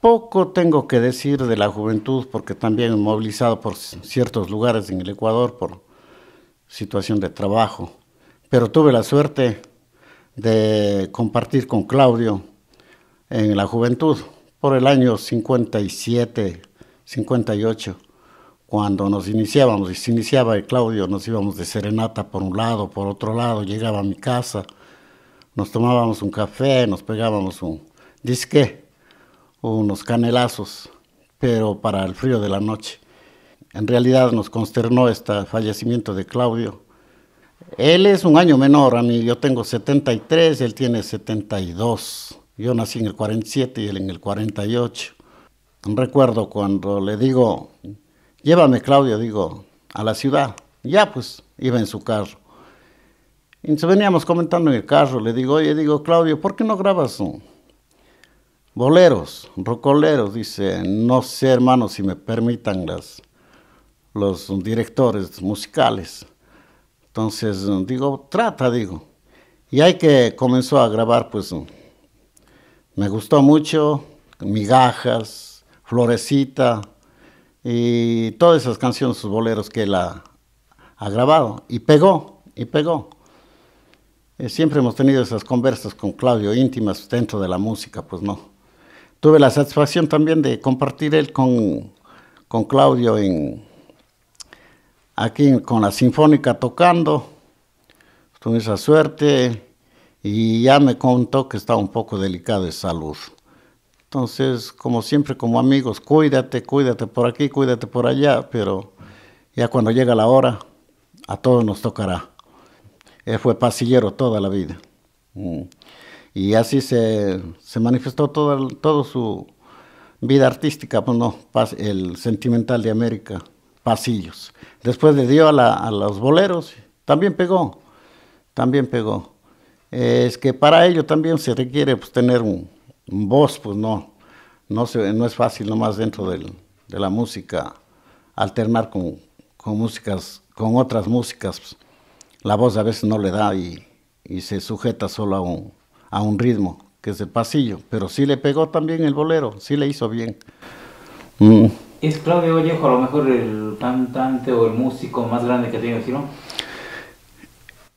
Poco tengo que decir de la juventud porque también movilizado por ciertos lugares en el Ecuador por situación de trabajo, pero tuve la suerte de compartir con Claudio en la juventud por el año 57, 58, cuando nos iniciábamos, y se iniciaba Claudio, nos íbamos de serenata por un lado, por otro lado, llegaba a mi casa, nos tomábamos un café, nos pegábamos un disque unos canelazos, pero para el frío de la noche. En realidad nos consternó este fallecimiento de Claudio. Él es un año menor a mí, yo tengo 73, él tiene 72. Yo nací en el 47 y él en el 48. Recuerdo cuando le digo, llévame Claudio, digo, a la ciudad. Ya pues, iba en su carro. Y nos veníamos comentando en el carro, le digo, oye, digo, Claudio, ¿por qué no grabas un, Boleros, rocoleros, dice, no sé hermano, si me permitan los directores musicales. Entonces, digo, trata, digo. Y ahí que comenzó a grabar, pues, me gustó mucho, Migajas, Florecita, y todas esas canciones, sus boleros que él ha, grabado. Y pegó, y pegó. Eh, siempre hemos tenido esas conversas con Claudio íntimas dentro de la música, pues no tuve la satisfacción también de compartir él con, con Claudio en, aquí con la Sinfónica tocando. Tuve esa suerte y ya me contó que estaba un poco delicado de salud. Entonces, como siempre, como amigos, cuídate, cuídate por aquí, cuídate por allá, pero ya cuando llega la hora, a todos nos tocará. Él eh, fue pasillero toda la vida. Mm. Y así se, se manifestó toda todo su vida artística, pues no, el sentimental de América, Pasillos. Después le dio a, la, a los boleros, también pegó, también pegó. Es que para ello también se requiere pues, tener un, voz, pues no, no, no es fácil nomás dentro del, de la música alternar con, con, músicas, con otras músicas. Pues, la voz a veces no le da y, y se sujeta solo a un, a un ritmo, que es el pasillo, pero sí le pegó también el bolero, sí le hizo bien. Mm. ¿Es Claudio Ollejo a lo mejor el cantante o el músico más grande que tiene Girón?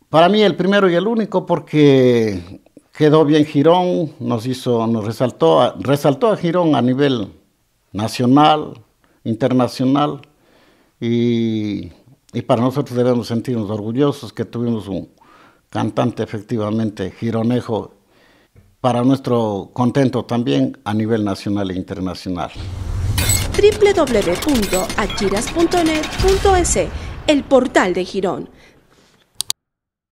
Para mí el primero y el único porque quedó bien Girón, nos hizo, nos resaltó, resaltó a Girón a nivel nacional, internacional y, y para nosotros debemos sentirnos orgullosos que tuvimos un cantante efectivamente gironejo para nuestro contento también a nivel nacional e internacional. el portal de Girón